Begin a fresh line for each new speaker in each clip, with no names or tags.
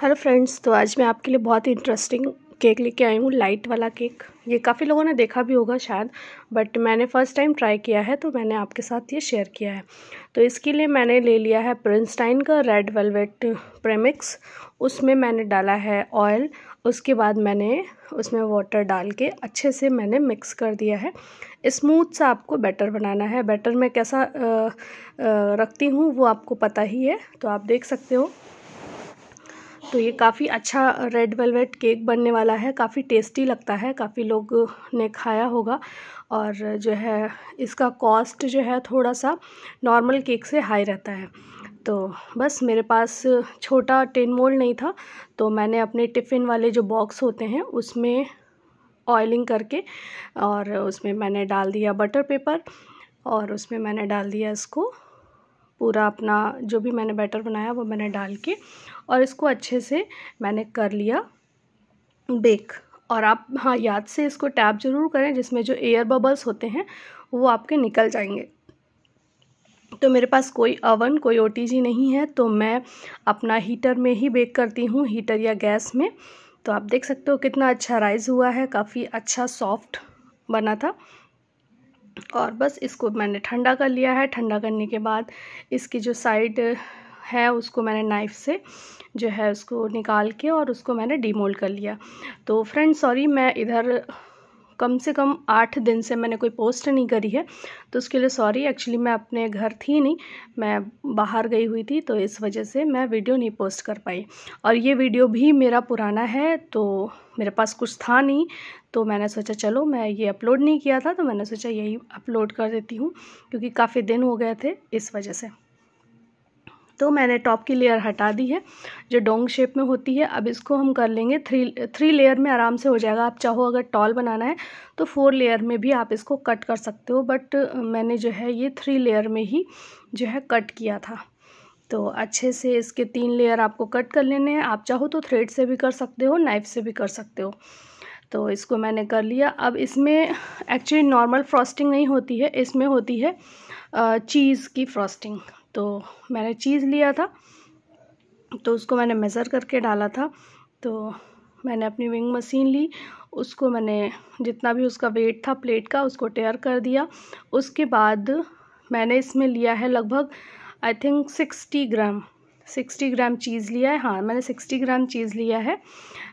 hello friends तो आज मैं आपके लिए बहुत ही इंटरेस्टिंग केक लेके आई हूँ लाइट वाला केक ये काफ़ी लोगों ने देखा भी होगा शायद बट मैंने फ़र्स्ट टाइम ट्राई किया है तो मैंने आपके साथ ये शेयर किया है तो इसके लिए मैंने ले लिया है प्रिंसटाइन का रेड वेलवेट प्रेमिक्स उसमें मैंने डाला है ऑयल उसके बाद मैंने उसमें वाटर डाल के अच्छे से मैंने मिक्स कर दिया है स्मूथ सा आपको बैटर बनाना है बैटर मैं कैसा आ, आ, रखती हूँ वो आपको पता ही है तो आप देख सकते हो तो ये काफ़ी अच्छा रेड वेलवेट केक बनने वाला है काफ़ी टेस्टी लगता है काफ़ी लोग ने खाया होगा और जो है इसका कॉस्ट जो है थोड़ा सा नॉर्मल केक से हाई रहता है तो बस मेरे पास छोटा टेन मोल नहीं था तो मैंने अपने टिफ़िन वाले जो बॉक्स होते हैं उसमें ऑयलिंग करके और उसमें मैंने डाल दिया बटर पेपर और उसमें मैंने डाल दिया इसको पूरा अपना जो भी मैंने बैटर बनाया वो मैंने डाल के और इसको अच्छे से मैंने कर लिया बेक और आप हाँ याद से इसको टैप ज़रूर करें जिसमें जो एयर बबल्स होते हैं वो आपके निकल जाएंगे तो मेरे पास कोई अवन कोई ओ नहीं है तो मैं अपना हीटर में ही बेक करती हूँ हीटर या गैस में तो आप देख सकते हो कितना अच्छा राइस हुआ है काफ़ी अच्छा सॉफ्ट बना था और बस इसको मैंने ठंडा कर लिया है ठंडा करने के बाद इसकी जो साइड है उसको मैंने नाइफ़ से जो है उसको निकाल के और उसको मैंने डीमोल्ड कर लिया तो फ्रेंड सॉरी मैं इधर कम से कम आठ दिन से मैंने कोई पोस्ट नहीं करी है तो उसके लिए सॉरी एक्चुअली मैं अपने घर थी नहीं मैं बाहर गई हुई थी तो इस वजह से मैं वीडियो नहीं पोस्ट कर पाई और ये वीडियो भी मेरा पुराना है तो मेरे पास कुछ था नहीं तो मैंने सोचा चलो मैं ये अपलोड नहीं किया था तो मैंने सोचा यही अपलोड कर देती हूँ क्योंकि काफ़ी दिन हो गए थे इस वजह से तो मैंने टॉप की लेयर हटा दी है जो डोंग शेप में होती है अब इसको हम कर लेंगे थ्री थ्री लेयर में आराम से हो जाएगा आप चाहो अगर टॉल बनाना है तो फोर लेयर में भी आप इसको कट कर सकते हो बट मैंने जो है ये थ्री लेयर में ही जो है कट किया था तो अच्छे से इसके तीन लेयर आपको कट कर लेने हैं आप चाहो तो थ्रेड से भी कर सकते हो नाइफ से भी कर सकते हो तो इसको मैंने कर लिया अब इसमें एक्चुअली नॉर्मल फ्रॉस्टिंग नहीं होती है इसमें होती है चीज़ की फ्रॉस्टिंग तो मैंने चीज़ लिया था तो उसको मैंने मेज़र करके डाला था तो मैंने अपनी विंग मशीन ली उसको मैंने जितना भी उसका वेट था प्लेट का उसको टेयर कर दिया उसके बाद मैंने इसमें लिया है लगभग I think sixty gram sixty gram cheese लिया है हाँ मैंने सिक्सटी ग्राम चीज़ लिया है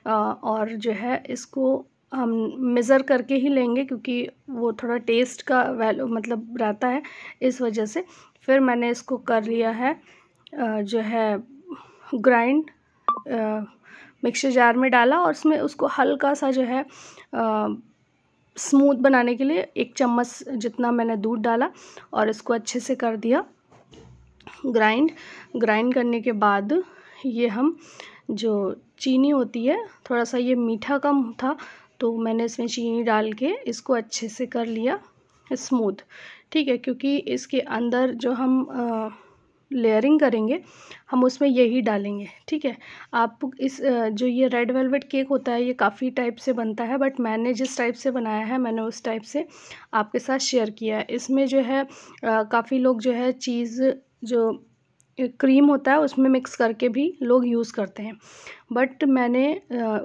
और जो है इसको हम मेज़र करके ही लेंगे क्योंकि वो थोड़ा टेस्ट का वैल्यू मतलब रहता है इस वजह से फिर मैंने इसको कर लिया है जो है ग्राइंड मिक्सर जार में डाला और उसमें उसको हल्का सा जो है स्मूथ बनाने के लिए एक चम्मच जितना मैंने दूध डाला और इसको अच्छे से कर दिया ग्राइंड ग्राइंड करने के बाद ये हम जो चीनी होती है थोड़ा सा ये मीठा कम था तो मैंने इसमें चीनी डाल के इसको अच्छे से कर लिया स्मूथ ठीक है क्योंकि इसके अंदर जो हम लेयरिंग करेंगे हम उसमें यही डालेंगे ठीक है आप इस जो ये रेड वेलवेट केक होता है ये काफ़ी टाइप से बनता है बट मैंने जिस टाइप से बनाया है मैंने उस टाइप से आपके साथ शेयर किया है इसमें जो है काफ़ी लोग जो है चीज़ जो क्रीम होता है उसमें मिक्स करके भी लोग यूज़ करते हैं बट मैंने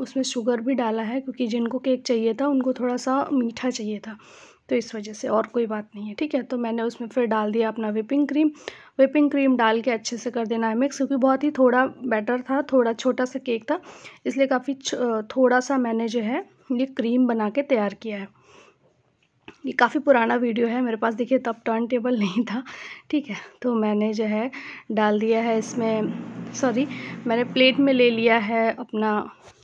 उसमें शुगर भी डाला है क्योंकि जिनको केक चाहिए था उनको थोड़ा सा मीठा चाहिए था तो इस वजह से और कोई बात नहीं है ठीक है तो मैंने उसमें फिर डाल दिया अपना विपिंग क्रीम विपिंग क्रीम डाल के अच्छे से कर देना है मिक्स क्योंकि बहुत ही थोड़ा बैटर था थोड़ा छोटा सा केक था इसलिए काफ़ी थोड़ा सा मैंने जो है ये क्रीम बना के तैयार किया है ये काफ़ी पुराना वीडियो है मेरे पास देखिए तब टर्न टेबल नहीं था ठीक है तो मैंने जो है डाल दिया है इसमें सॉरी मैंने प्लेट में ले लिया है अपना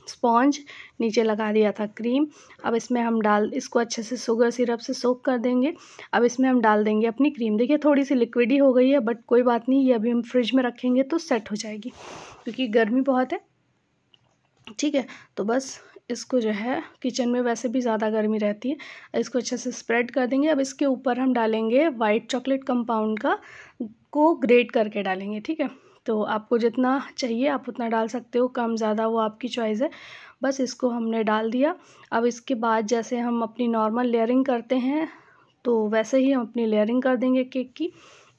स्पॉन्ज नीचे लगा दिया था क्रीम अब इसमें हम डाल इसको अच्छे से शुगर सिरप से सोक कर देंगे अब इसमें हम डाल देंगे अपनी क्रीम देखिए थोड़ी सी लिक्विड ही हो गई है बट कोई बात नहीं ये अभी हम फ्रिज में रखेंगे तो सेट हो जाएगी क्योंकि गर्मी बहुत है ठीक है तो बस इसको जो है किचन में वैसे भी ज़्यादा गर्मी रहती है इसको अच्छे से स्प्रेड कर देंगे अब इसके ऊपर हम डालेंगे वाइट चॉकलेट कंपाउंड का को ग्रेट करके डालेंगे ठीक है तो आपको जितना चाहिए आप उतना डाल सकते हो कम ज़्यादा वो आपकी चॉइस है बस इसको हमने डाल दिया अब इसके बाद जैसे हम अपनी नॉर्मल लेयरिंग करते हैं तो वैसे ही हम अपनी लेयरिंग कर देंगे केक की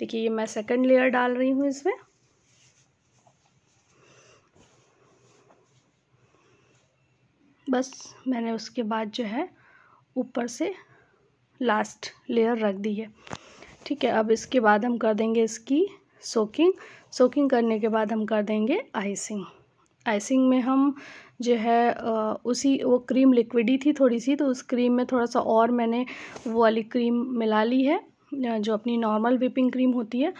देखिए ये मैं सेकंड लेयर डाल रही हूँ इसमें बस मैंने उसके बाद जो है ऊपर से लास्ट लेयर रख दी है ठीक है अब इसके बाद हम कर देंगे इसकी सोकिंग सोकिंग करने के बाद हम कर देंगे आइसिंग आइसिंग में हम जो है उसी वो क्रीम लिक्विड ही थी थोड़ी सी तो उस क्रीम में थोड़ा सा और मैंने वो वाली क्रीम मिला ली है जो अपनी नॉर्मल विपिंग क्रीम होती है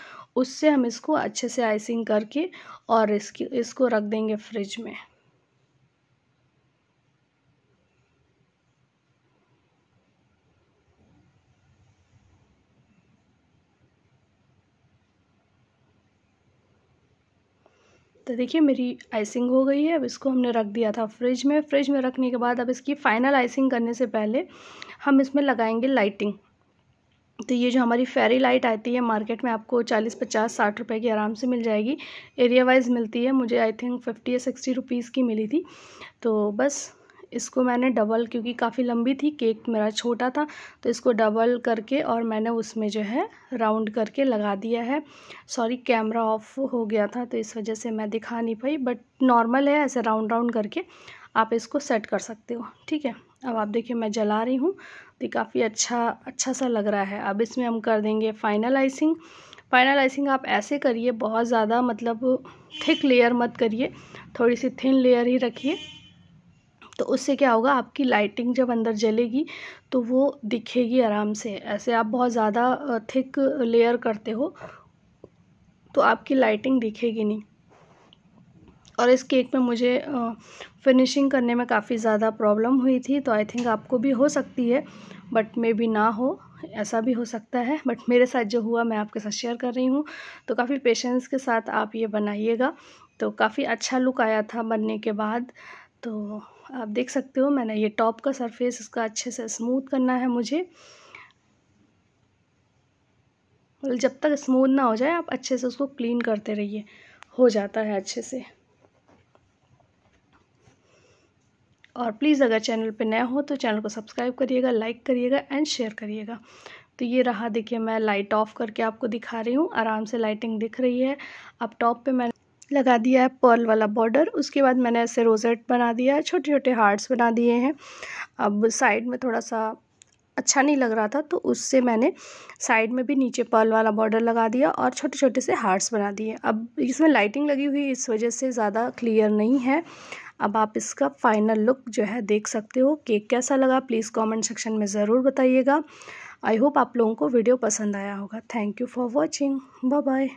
उससे हम इसको अच्छे से आइसिंग करके और इसकी इसको रख देंगे फ्रिज में तो देखिए मेरी आइसिंग हो गई है अब इसको हमने रख दिया था फ्रिज में फ्रिज में रखने के बाद अब इसकी फ़ाइनल आइसिंग करने से पहले हम इसमें लगाएंगे लाइटिंग तो ये जो हमारी फेरी लाइट आती है मार्केट में आपको चालीस पचास साठ रुपए की आराम से मिल जाएगी एरिया वाइज मिलती है मुझे आई थिंक फिफ्टी या सिक्सटी रुपीज़ की मिली थी तो बस इसको मैंने डबल क्योंकि काफ़ी लंबी थी केक मेरा छोटा था तो इसको डबल करके और मैंने उसमें जो है राउंड करके लगा दिया है सॉरी कैमरा ऑफ हो गया था तो इस वजह से मैं दिखा नहीं पाई बट नॉर्मल है ऐसे राउंड राउंड करके आप इसको सेट कर सकते हो ठीक है अब आप देखिए मैं जला रही हूँ तो काफ़ी अच्छा अच्छा सा लग रहा है अब इसमें हम कर देंगे फाइनल आइसिंग फाइनल आइसिंग आप ऐसे करिए बहुत ज़्यादा मतलब थिक लेयर मत करिए थोड़ी सी थिन लेयर ही रखिए तो उससे क्या होगा आपकी लाइटिंग जब अंदर जलेगी तो वो दिखेगी आराम से ऐसे आप बहुत ज़्यादा थिक लेयर करते हो तो आपकी लाइटिंग दिखेगी नहीं और इस केक में मुझे फिनिशिंग करने में काफ़ी ज़्यादा प्रॉब्लम हुई थी तो आई थिंक आपको भी हो सकती है बट मे भी ना हो ऐसा भी हो सकता है बट मेरे साथ जो हुआ मैं आपके साथ शेयर कर रही हूँ तो काफ़ी पेशेंस के साथ आप ये बनाइएगा तो काफ़ी अच्छा लुक आया था बनने के बाद तो आप देख सकते हो मैंने ये टॉप का सरफेस इसका अच्छे से स्मूथ करना है मुझे मतलब जब तक स्मूथ ना हो जाए आप अच्छे से उसको क्लीन करते रहिए हो जाता है अच्छे से और प्लीज़ अगर चैनल पे नया हो तो चैनल को सब्सक्राइब करिएगा लाइक करिएगा एंड शेयर करिएगा तो ये रहा देखिए मैं लाइट ऑफ करके आपको दिखा रही हूँ आराम से लाइटिंग दिख रही है अब टॉप पे मैं लगा दिया है पर्ल वाला बॉर्डर उसके बाद मैंने ऐसे रोजेट बना दिया है छोटे छोटे हार्ट्स बना दिए हैं अब साइड में थोड़ा सा अच्छा नहीं लग रहा था तो उससे मैंने साइड में भी नीचे पर्ल वाला बॉर्डर लगा दिया और छोटे छोटे से हार्ट्स बना दिए अब इसमें लाइटिंग लगी हुई इस वजह से ज़्यादा क्लियर नहीं है अब आप इसका फाइनल लुक जो है देख सकते हो केक कैसा लगा प्लीज़ कमेंट सेक्शन में ज़रूर बताइएगा आई होप आप लोगों को वीडियो पसंद आया होगा thank you for watching bye bye